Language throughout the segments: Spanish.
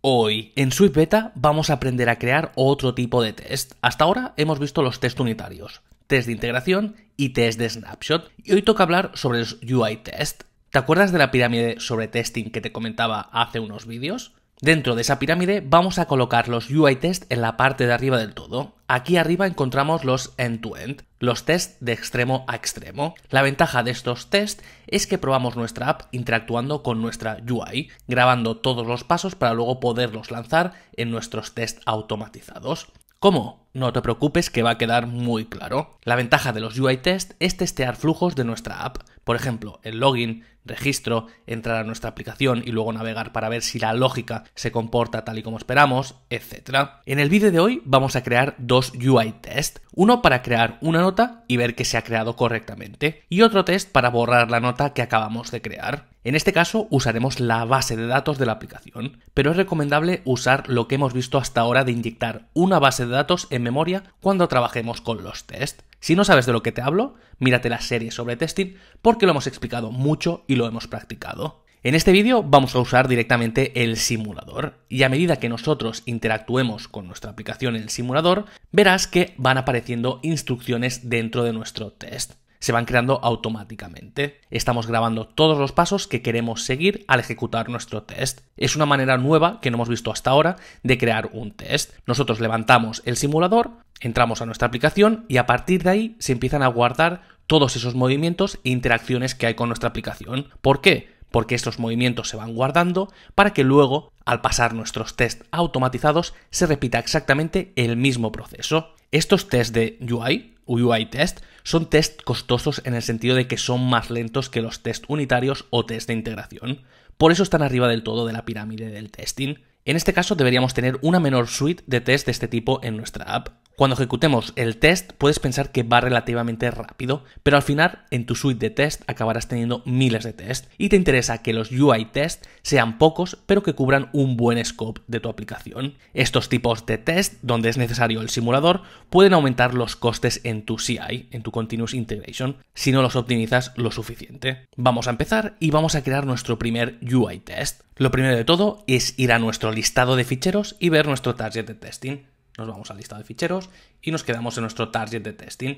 Hoy en Swift Beta vamos a aprender a crear otro tipo de test. Hasta ahora hemos visto los test unitarios, test de integración y test de snapshot. Y hoy toca hablar sobre los UI test. ¿Te acuerdas de la pirámide sobre testing que te comentaba hace unos vídeos? Dentro de esa pirámide vamos a colocar los UI test en la parte de arriba del todo. Aquí arriba encontramos los end-to-end, los test de extremo a extremo. La ventaja de estos test es que probamos nuestra app interactuando con nuestra UI, grabando todos los pasos para luego poderlos lanzar en nuestros test automatizados. ¿Cómo? No te preocupes que va a quedar muy claro. La ventaja de los UI test es testear flujos de nuestra app, por ejemplo, el login, registro, entrar a nuestra aplicación y luego navegar para ver si la lógica se comporta tal y como esperamos, etc. En el vídeo de hoy vamos a crear dos UI test, uno para crear una nota y ver que se ha creado correctamente y otro test para borrar la nota que acabamos de crear. En este caso usaremos la base de datos de la aplicación, pero es recomendable usar lo que hemos visto hasta ahora de inyectar una base de datos en memoria cuando trabajemos con los tests. Si no sabes de lo que te hablo, mírate la serie sobre testing porque lo hemos explicado mucho y lo hemos practicado. En este vídeo vamos a usar directamente el simulador y a medida que nosotros interactuemos con nuestra aplicación en el simulador, verás que van apareciendo instrucciones dentro de nuestro test se van creando automáticamente. Estamos grabando todos los pasos que queremos seguir al ejecutar nuestro test. Es una manera nueva que no hemos visto hasta ahora de crear un test. Nosotros levantamos el simulador, entramos a nuestra aplicación y a partir de ahí se empiezan a guardar todos esos movimientos e interacciones que hay con nuestra aplicación. ¿Por qué? Porque estos movimientos se van guardando para que luego, al pasar nuestros test automatizados, se repita exactamente el mismo proceso. Estos test de UI UI Test son test costosos en el sentido de que son más lentos que los test unitarios o test de integración. Por eso están arriba del todo de la pirámide del testing. En este caso deberíamos tener una menor suite de test de este tipo en nuestra app. Cuando ejecutemos el test puedes pensar que va relativamente rápido, pero al final en tu suite de test acabarás teniendo miles de tests y te interesa que los UI test sean pocos pero que cubran un buen scope de tu aplicación. Estos tipos de test donde es necesario el simulador pueden aumentar los costes en tu CI, en tu Continuous Integration, si no los optimizas lo suficiente. Vamos a empezar y vamos a crear nuestro primer UI test. Lo primero de todo es ir a nuestro listado de ficheros y ver nuestro target de testing nos vamos a la lista de ficheros y nos quedamos en nuestro target de testing.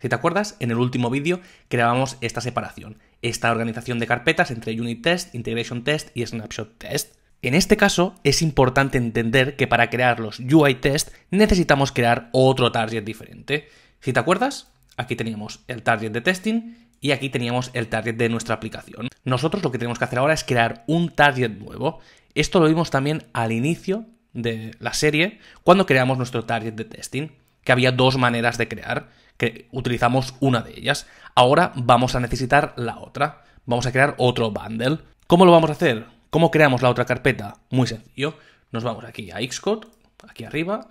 Si te acuerdas, en el último vídeo creábamos esta separación, esta organización de carpetas entre Unit Test, Integration Test y Snapshot Test. En este caso, es importante entender que para crear los UI Test necesitamos crear otro target diferente. Si te acuerdas, aquí teníamos el target de testing y aquí teníamos el target de nuestra aplicación. Nosotros lo que tenemos que hacer ahora es crear un target nuevo. Esto lo vimos también al inicio de la serie cuando creamos nuestro target de testing, que había dos maneras de crear, que utilizamos una de ellas. Ahora vamos a necesitar la otra. Vamos a crear otro bundle. ¿Cómo lo vamos a hacer? ¿Cómo creamos la otra carpeta? Muy sencillo. Nos vamos aquí a Xcode, aquí arriba,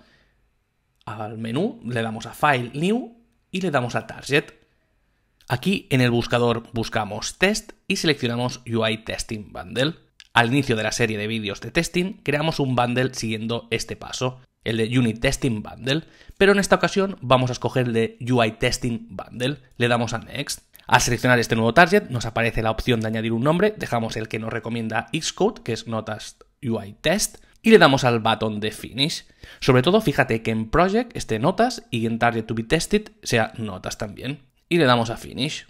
al menú, le damos a File New y le damos a Target. Aquí en el buscador buscamos Test y seleccionamos UI Testing Bundle. Al inicio de la serie de vídeos de testing, creamos un bundle siguiendo este paso, el de Unit Testing Bundle, pero en esta ocasión vamos a escoger el de UI Testing Bundle, le damos a Next. Al seleccionar este nuevo target nos aparece la opción de añadir un nombre, dejamos el que nos recomienda Xcode, que es Notas UI Test, y le damos al botón de Finish. Sobre todo fíjate que en Project esté Notas y en Target to be Tested sea Notas también. Y le damos a Finish.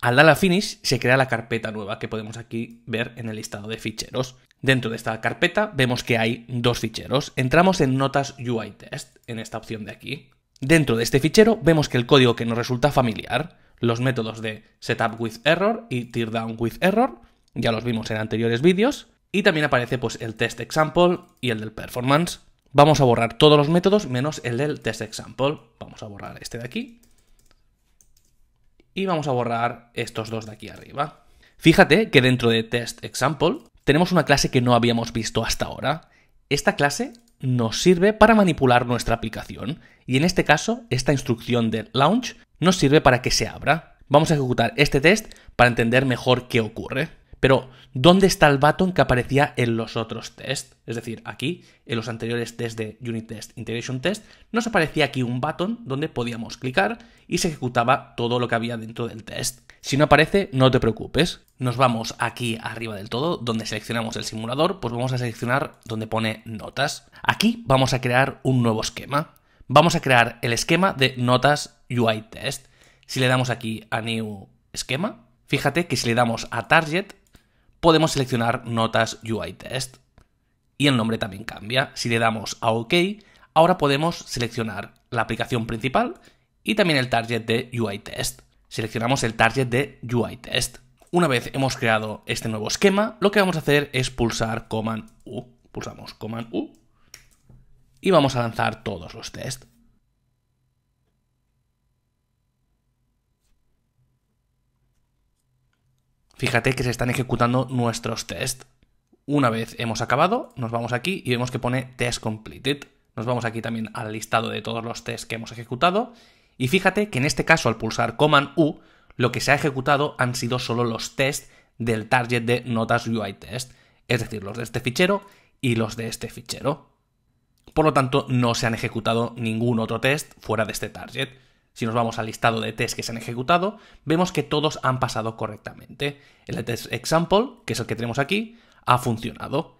Al dar la finish se crea la carpeta nueva que podemos aquí ver en el listado de ficheros. Dentro de esta carpeta vemos que hay dos ficheros. Entramos en notas UI test, en esta opción de aquí. Dentro de este fichero vemos que el código que nos resulta familiar, los métodos de setup with error y teardown with error, ya los vimos en anteriores vídeos, y también aparece pues el test example y el del performance. Vamos a borrar todos los métodos menos el del test example. Vamos a borrar este de aquí y vamos a borrar estos dos de aquí arriba. Fíjate que dentro de test example tenemos una clase que no habíamos visto hasta ahora. Esta clase nos sirve para manipular nuestra aplicación y en este caso esta instrucción de launch nos sirve para que se abra. Vamos a ejecutar este test para entender mejor qué ocurre. Pero, ¿dónde está el botón que aparecía en los otros tests? Es decir, aquí, en los anteriores tests de Unit Test, Integration Test, nos aparecía aquí un botón donde podíamos clicar y se ejecutaba todo lo que había dentro del test. Si no aparece, no te preocupes. Nos vamos aquí arriba del todo, donde seleccionamos el simulador, pues vamos a seleccionar donde pone notas. Aquí vamos a crear un nuevo esquema. Vamos a crear el esquema de notas UI Test. Si le damos aquí a New Esquema, fíjate que si le damos a Target, podemos seleccionar notas UI test y el nombre también cambia. Si le damos a OK, ahora podemos seleccionar la aplicación principal y también el target de UI test. Seleccionamos el target de UI test. Una vez hemos creado este nuevo esquema, lo que vamos a hacer es pulsar Command U. Pulsamos Command U y vamos a lanzar todos los tests. Fíjate que se están ejecutando nuestros tests. Una vez hemos acabado, nos vamos aquí y vemos que pone test completed. Nos vamos aquí también al listado de todos los tests que hemos ejecutado. Y fíjate que en este caso, al pulsar Command U, lo que se ha ejecutado han sido solo los tests del target de notas UI test, es decir, los de este fichero y los de este fichero. Por lo tanto, no se han ejecutado ningún otro test fuera de este target. Si nos vamos al listado de tests que se han ejecutado, vemos que todos han pasado correctamente. El test example, que es el que tenemos aquí, ha funcionado.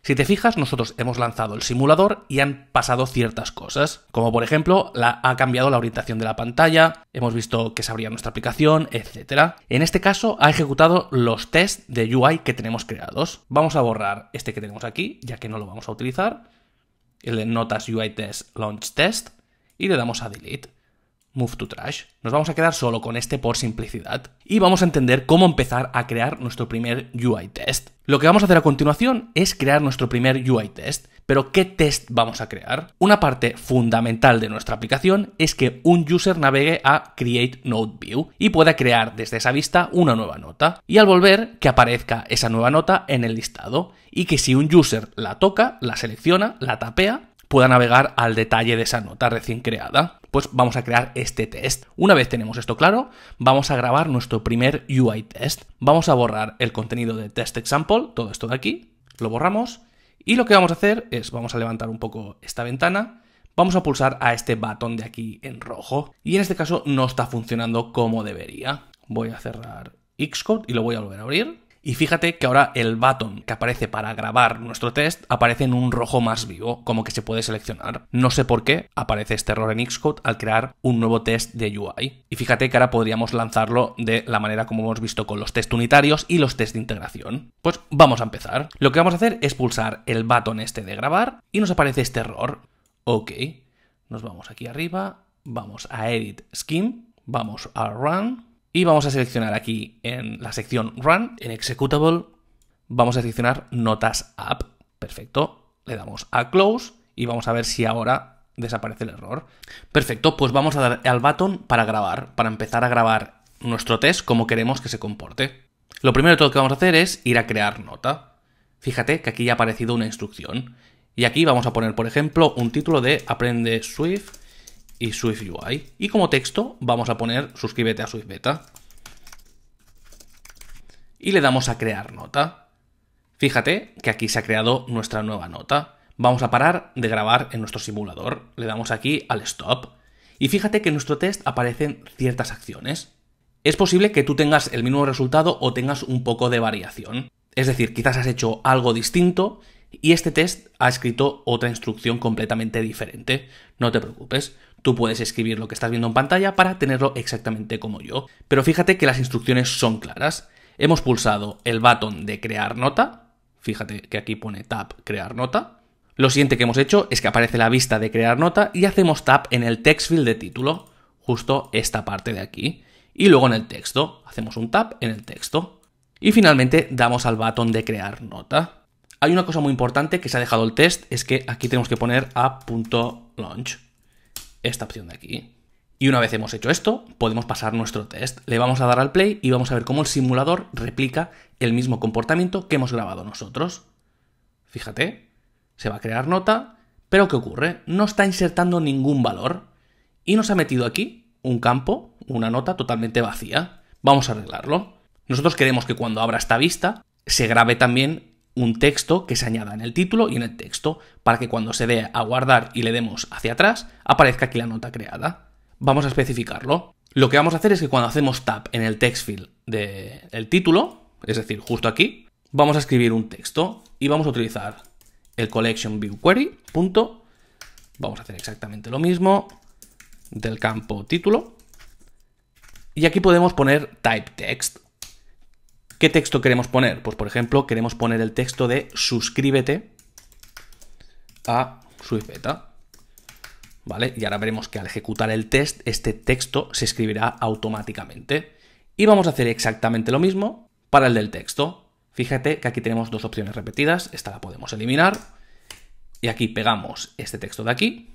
Si te fijas, nosotros hemos lanzado el simulador y han pasado ciertas cosas, como por ejemplo, ha cambiado la orientación de la pantalla, hemos visto que se abría nuestra aplicación, etc. En este caso, ha ejecutado los tests de UI que tenemos creados. Vamos a borrar este que tenemos aquí, ya que no lo vamos a utilizar, el de Notas UI Test Launch Test, y le damos a Delete. Move to Trash. Nos vamos a quedar solo con este por simplicidad y vamos a entender cómo empezar a crear nuestro primer UI test. Lo que vamos a hacer a continuación es crear nuestro primer UI test. Pero ¿qué test vamos a crear? Una parte fundamental de nuestra aplicación es que un user navegue a Create Note View y pueda crear desde esa vista una nueva nota. Y al volver, que aparezca esa nueva nota en el listado y que si un user la toca, la selecciona, la tapea, pueda navegar al detalle de esa nota recién creada pues vamos a crear este test. Una vez tenemos esto claro, vamos a grabar nuestro primer UI test. Vamos a borrar el contenido de test example, todo esto de aquí, lo borramos y lo que vamos a hacer es, vamos a levantar un poco esta ventana, vamos a pulsar a este botón de aquí en rojo y en este caso no está funcionando como debería. Voy a cerrar Xcode y lo voy a volver a abrir. Y fíjate que ahora el button que aparece para grabar nuestro test aparece en un rojo más vivo, como que se puede seleccionar. No sé por qué aparece este error en Xcode al crear un nuevo test de UI. Y fíjate que ahora podríamos lanzarlo de la manera como hemos visto con los test unitarios y los test de integración. Pues vamos a empezar. Lo que vamos a hacer es pulsar el button este de grabar y nos aparece este error. Ok, nos vamos aquí arriba, vamos a Edit Scheme, vamos a Run y vamos a seleccionar aquí en la sección Run, en Executable, vamos a seleccionar Notas App. Perfecto. Le damos a Close y vamos a ver si ahora desaparece el error. Perfecto, pues vamos a dar al button para grabar, para empezar a grabar nuestro test como queremos que se comporte. Lo primero de todo que vamos a hacer es ir a crear nota. Fíjate que aquí ya ha aparecido una instrucción. Y aquí vamos a poner, por ejemplo, un título de Aprende Swift y UI, Y como texto vamos a poner suscríbete a beta Y le damos a crear nota. Fíjate que aquí se ha creado nuestra nueva nota. Vamos a parar de grabar en nuestro simulador. Le damos aquí al stop. Y fíjate que en nuestro test aparecen ciertas acciones. Es posible que tú tengas el mismo resultado o tengas un poco de variación. Es decir, quizás has hecho algo distinto y este test ha escrito otra instrucción completamente diferente. No te preocupes, Tú puedes escribir lo que estás viendo en pantalla para tenerlo exactamente como yo. Pero fíjate que las instrucciones son claras. Hemos pulsado el botón de crear nota. Fíjate que aquí pone tab crear nota. Lo siguiente que hemos hecho es que aparece la vista de crear nota y hacemos tap en el text field de título, justo esta parte de aquí. Y luego en el texto, hacemos un tap en el texto. Y finalmente damos al botón de crear nota. Hay una cosa muy importante que se ha dejado el test, es que aquí tenemos que poner a.launch esta opción de aquí. Y una vez hemos hecho esto, podemos pasar nuestro test. Le vamos a dar al play y vamos a ver cómo el simulador replica el mismo comportamiento que hemos grabado nosotros. Fíjate, se va a crear nota, pero ¿qué ocurre? No está insertando ningún valor y nos ha metido aquí un campo, una nota totalmente vacía. Vamos a arreglarlo. Nosotros queremos que cuando abra esta vista se grabe también un texto que se añada en el título y en el texto, para que cuando se dé a guardar y le demos hacia atrás, aparezca aquí la nota creada. Vamos a especificarlo. Lo que vamos a hacer es que cuando hacemos tap en el text field del título, es decir, justo aquí, vamos a escribir un texto y vamos a utilizar el collection view Vamos a hacer exactamente lo mismo del campo título. Y aquí podemos poner type text. ¿Qué texto queremos poner? Pues por ejemplo, queremos poner el texto de suscríbete a Swift ¿Vale? Y ahora veremos que al ejecutar el test, este texto se escribirá automáticamente. Y vamos a hacer exactamente lo mismo para el del texto. Fíjate que aquí tenemos dos opciones repetidas, esta la podemos eliminar. Y aquí pegamos este texto de aquí.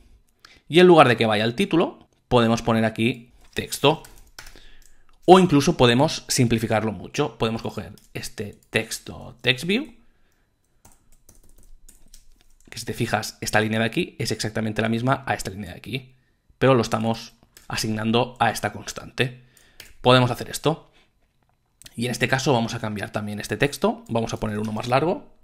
Y en lugar de que vaya el título, podemos poner aquí texto. O incluso podemos simplificarlo mucho. Podemos coger este texto TextView, que si te fijas, esta línea de aquí es exactamente la misma a esta línea de aquí, pero lo estamos asignando a esta constante. Podemos hacer esto. Y en este caso vamos a cambiar también este texto, vamos a poner uno más largo.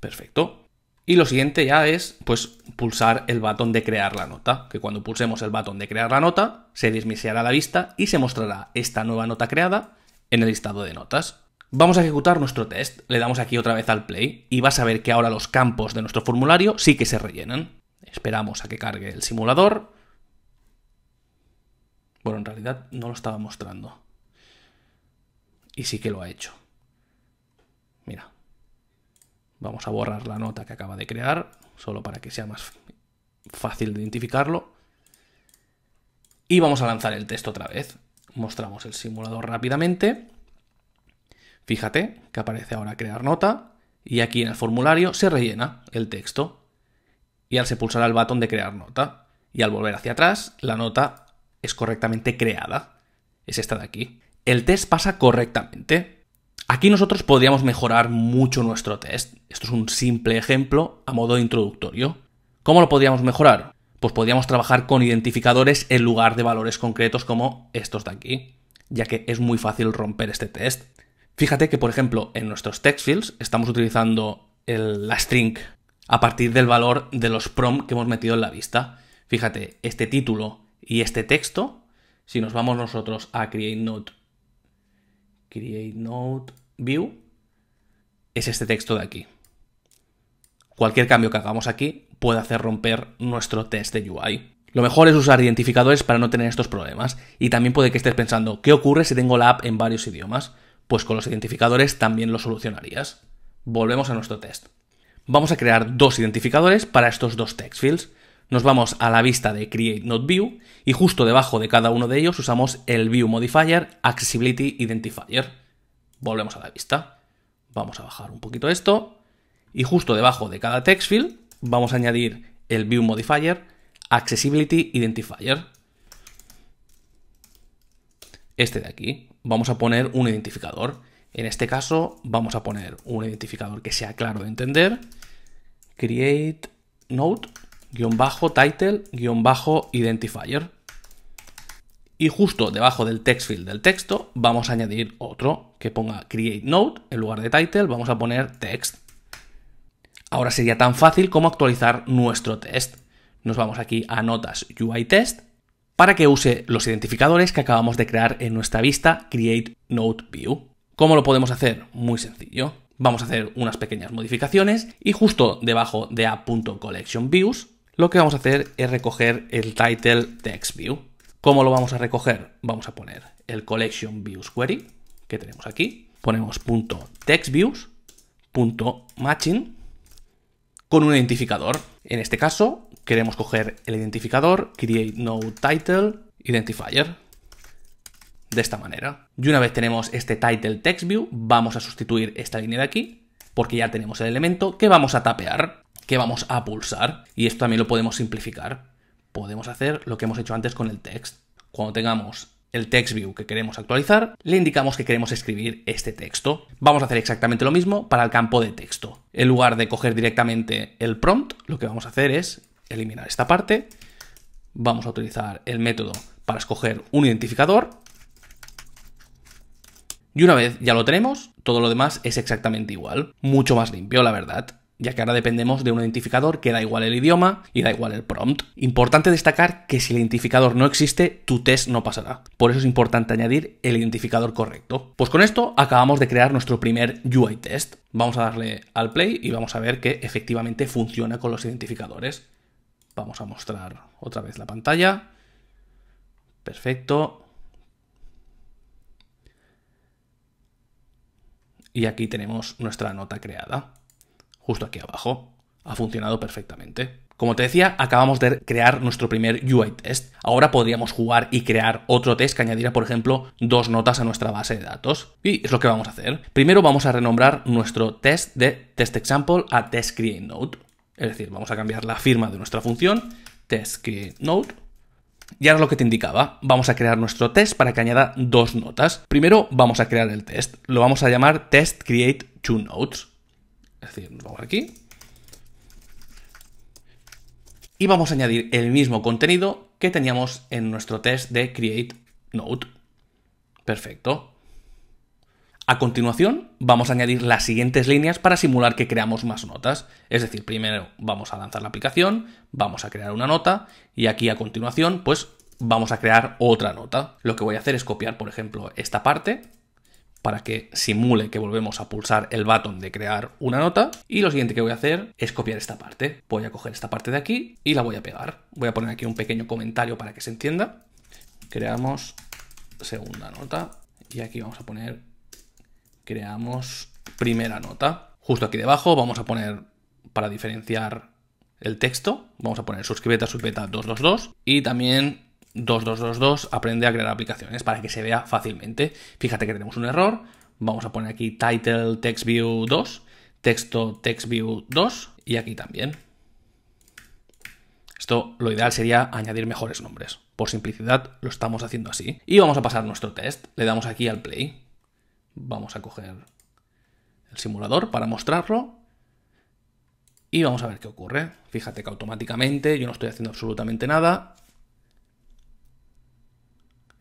Perfecto. Y lo siguiente ya es, pues, pulsar el botón de crear la nota, que cuando pulsemos el botón de crear la nota, se desmiseará la vista y se mostrará esta nueva nota creada en el listado de notas. Vamos a ejecutar nuestro test, le damos aquí otra vez al play y vas a ver que ahora los campos de nuestro formulario sí que se rellenan. Esperamos a que cargue el simulador. Bueno, en realidad no lo estaba mostrando. Y sí que lo ha hecho. Mira, Vamos a borrar la nota que acaba de crear, solo para que sea más fácil de identificarlo. Y vamos a lanzar el texto otra vez. Mostramos el simulador rápidamente. Fíjate que aparece ahora crear nota y aquí en el formulario se rellena el texto y al se pulsará el botón de crear nota y al volver hacia atrás la nota es correctamente creada. Es esta de aquí. El test pasa correctamente. Aquí nosotros podríamos mejorar mucho nuestro test. Esto es un simple ejemplo a modo introductorio. ¿Cómo lo podríamos mejorar? Pues podríamos trabajar con identificadores en lugar de valores concretos como estos de aquí, ya que es muy fácil romper este test. Fíjate que, por ejemplo, en nuestros text fields estamos utilizando la string a partir del valor de los prom que hemos metido en la vista. Fíjate, este título y este texto, si nos vamos nosotros a create create note view es este texto de aquí. Cualquier cambio que hagamos aquí puede hacer romper nuestro test de UI. Lo mejor es usar identificadores para no tener estos problemas. Y también puede que estés pensando, ¿qué ocurre si tengo la app en varios idiomas? Pues con los identificadores también lo solucionarías. Volvemos a nuestro test. Vamos a crear dos identificadores para estos dos text fields nos vamos a la vista de Create Node View y justo debajo de cada uno de ellos usamos el View Modifier Accessibility Identifier. Volvemos a la vista. Vamos a bajar un poquito esto y justo debajo de cada text field vamos a añadir el View Modifier Accessibility Identifier. Este de aquí. Vamos a poner un identificador. En este caso vamos a poner un identificador que sea claro de entender. Create Note guión bajo title guión bajo identifier. Y justo debajo del text field del texto vamos a añadir otro que ponga create note. En lugar de title vamos a poner text. Ahora sería tan fácil como actualizar nuestro test. Nos vamos aquí a notas UI test para que use los identificadores que acabamos de crear en nuestra vista create note view. ¿Cómo lo podemos hacer? Muy sencillo. Vamos a hacer unas pequeñas modificaciones y justo debajo de views lo que vamos a hacer es recoger el title text view. ¿Cómo lo vamos a recoger? Vamos a poner el collection views query que tenemos aquí. Ponemos punto text views, punto matching con un identificador. En este caso queremos coger el identificador create no title identifier de esta manera. Y una vez tenemos este title text view, vamos a sustituir esta línea de aquí porque ya tenemos el elemento que vamos a tapear que vamos a pulsar. Y esto también lo podemos simplificar. Podemos hacer lo que hemos hecho antes con el text. Cuando tengamos el text view que queremos actualizar, le indicamos que queremos escribir este texto. Vamos a hacer exactamente lo mismo para el campo de texto. En lugar de coger directamente el prompt, lo que vamos a hacer es eliminar esta parte. Vamos a utilizar el método para escoger un identificador. Y una vez ya lo tenemos, todo lo demás es exactamente igual. Mucho más limpio, la verdad ya que ahora dependemos de un identificador que da igual el idioma y da igual el prompt. Importante destacar que si el identificador no existe, tu test no pasará. Por eso es importante añadir el identificador correcto. Pues con esto acabamos de crear nuestro primer UI test. Vamos a darle al play y vamos a ver que efectivamente funciona con los identificadores. Vamos a mostrar otra vez la pantalla. Perfecto. Y aquí tenemos nuestra nota creada justo aquí abajo. Ha funcionado perfectamente. Como te decía, acabamos de crear nuestro primer UI test. Ahora podríamos jugar y crear otro test que añadiera, por ejemplo, dos notas a nuestra base de datos. Y es lo que vamos a hacer. Primero vamos a renombrar nuestro test de test example a test create note Es decir, vamos a cambiar la firma de nuestra función test create note Y ahora lo que te indicaba, vamos a crear nuestro test para que añada dos notas. Primero vamos a crear el test. Lo vamos a llamar test create two notes. Es decir, vamos aquí. Y vamos a añadir el mismo contenido que teníamos en nuestro test de Create Note. Perfecto. A continuación, vamos a añadir las siguientes líneas para simular que creamos más notas. Es decir, primero vamos a lanzar la aplicación, vamos a crear una nota y aquí a continuación, pues vamos a crear otra nota. Lo que voy a hacer es copiar, por ejemplo, esta parte para que simule que volvemos a pulsar el botón de crear una nota. Y lo siguiente que voy a hacer es copiar esta parte. Voy a coger esta parte de aquí y la voy a pegar. Voy a poner aquí un pequeño comentario para que se entienda. Creamos segunda nota. Y aquí vamos a poner creamos primera nota. Justo aquí debajo vamos a poner, para diferenciar el texto, vamos a poner suscríbete a a 222 y también 2222 aprende a crear aplicaciones para que se vea fácilmente. Fíjate que tenemos un error. Vamos a poner aquí title textview 2, texto textview 2 y aquí también. Esto lo ideal sería añadir mejores nombres. Por simplicidad lo estamos haciendo así. Y vamos a pasar nuestro test. Le damos aquí al play. Vamos a coger el simulador para mostrarlo y vamos a ver qué ocurre. Fíjate que automáticamente yo no estoy haciendo absolutamente nada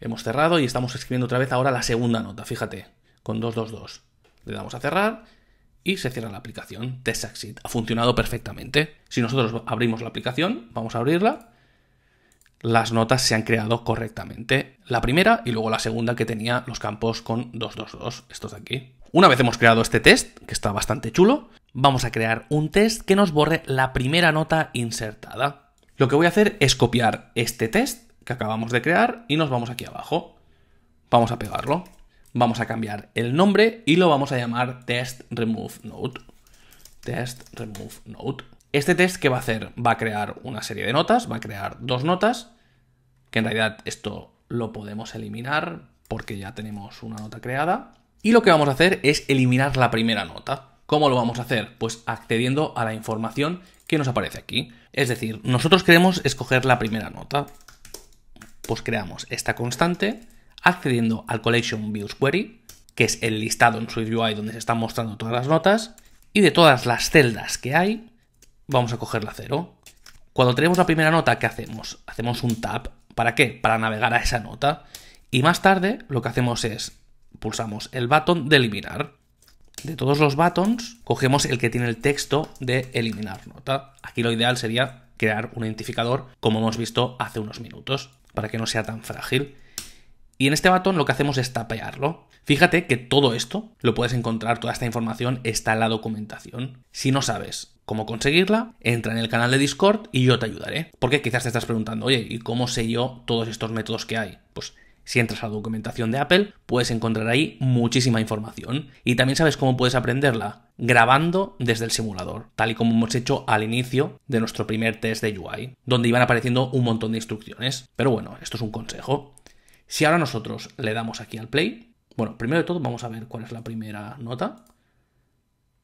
Hemos cerrado y estamos escribiendo otra vez ahora la segunda nota, fíjate, con 222. Le damos a cerrar y se cierra la aplicación Test exit, Ha funcionado perfectamente. Si nosotros abrimos la aplicación, vamos a abrirla, las notas se han creado correctamente. La primera y luego la segunda que tenía los campos con 222, estos de aquí. Una vez hemos creado este test, que está bastante chulo, vamos a crear un test que nos borre la primera nota insertada. Lo que voy a hacer es copiar este test que acabamos de crear y nos vamos aquí abajo. Vamos a pegarlo. Vamos a cambiar el nombre y lo vamos a llamar test remove note Test remove note. Este test que va a hacer va a crear una serie de notas, va a crear dos notas, que en realidad esto lo podemos eliminar porque ya tenemos una nota creada. Y lo que vamos a hacer es eliminar la primera nota. ¿Cómo lo vamos a hacer? Pues accediendo a la información que nos aparece aquí. Es decir, nosotros queremos escoger la primera nota pues creamos esta constante accediendo al collection views query, que es el listado en SwiftUI donde se están mostrando todas las notas, y de todas las celdas que hay, vamos a coger la cero. Cuando tenemos la primera nota, ¿qué hacemos? Hacemos un tab. ¿Para qué? Para navegar a esa nota. Y más tarde lo que hacemos es pulsamos el botón de eliminar. De todos los buttons, cogemos el que tiene el texto de eliminar nota. Aquí lo ideal sería crear un identificador, como hemos visto hace unos minutos para que no sea tan frágil. Y en este batón lo que hacemos es tapearlo. Fíjate que todo esto lo puedes encontrar, toda esta información está en la documentación. Si no sabes cómo conseguirla, entra en el canal de Discord y yo te ayudaré. Porque quizás te estás preguntando, oye, ¿y cómo sé yo todos estos métodos que hay? Pues si entras a la documentación de Apple, puedes encontrar ahí muchísima información. Y también sabes cómo puedes aprenderla, grabando desde el simulador, tal y como hemos hecho al inicio de nuestro primer test de UI, donde iban apareciendo un montón de instrucciones. Pero bueno, esto es un consejo. Si ahora nosotros le damos aquí al play, bueno, primero de todo vamos a ver cuál es la primera nota.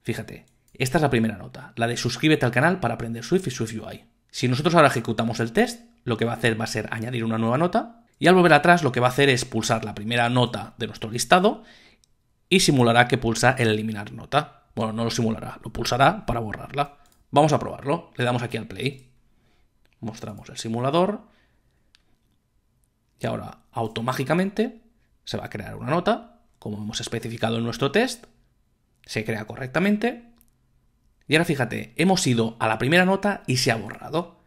Fíjate, esta es la primera nota, la de suscríbete al canal para aprender Swift y Swift UI. Si nosotros ahora ejecutamos el test, lo que va a hacer va a ser añadir una nueva nota y al volver atrás lo que va a hacer es pulsar la primera nota de nuestro listado y simulará que pulsa el eliminar nota. Bueno, no lo simulará, lo pulsará para borrarla. Vamos a probarlo. Le damos aquí al play. Mostramos el simulador. Y ahora automáticamente se va a crear una nota, como hemos especificado en nuestro test. Se crea correctamente. Y ahora fíjate, hemos ido a la primera nota y se ha borrado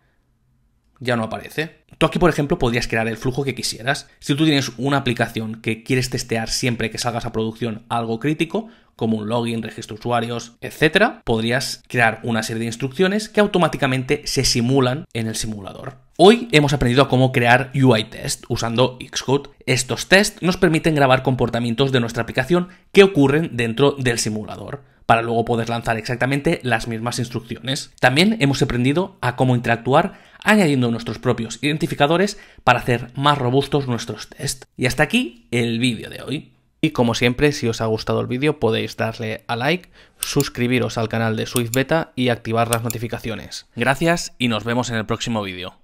ya no aparece. Tú aquí, por ejemplo, podrías crear el flujo que quisieras. Si tú tienes una aplicación que quieres testear siempre que salgas a producción algo crítico, como un login, registro de usuarios, etc., podrías crear una serie de instrucciones que automáticamente se simulan en el simulador. Hoy hemos aprendido a cómo crear UI test usando Xcode. Estos tests nos permiten grabar comportamientos de nuestra aplicación que ocurren dentro del simulador para luego poder lanzar exactamente las mismas instrucciones. También hemos aprendido a cómo interactuar añadiendo nuestros propios identificadores para hacer más robustos nuestros test. Y hasta aquí el vídeo de hoy. Y como siempre, si os ha gustado el vídeo podéis darle a like, suscribiros al canal de Swift Beta y activar las notificaciones. Gracias y nos vemos en el próximo vídeo.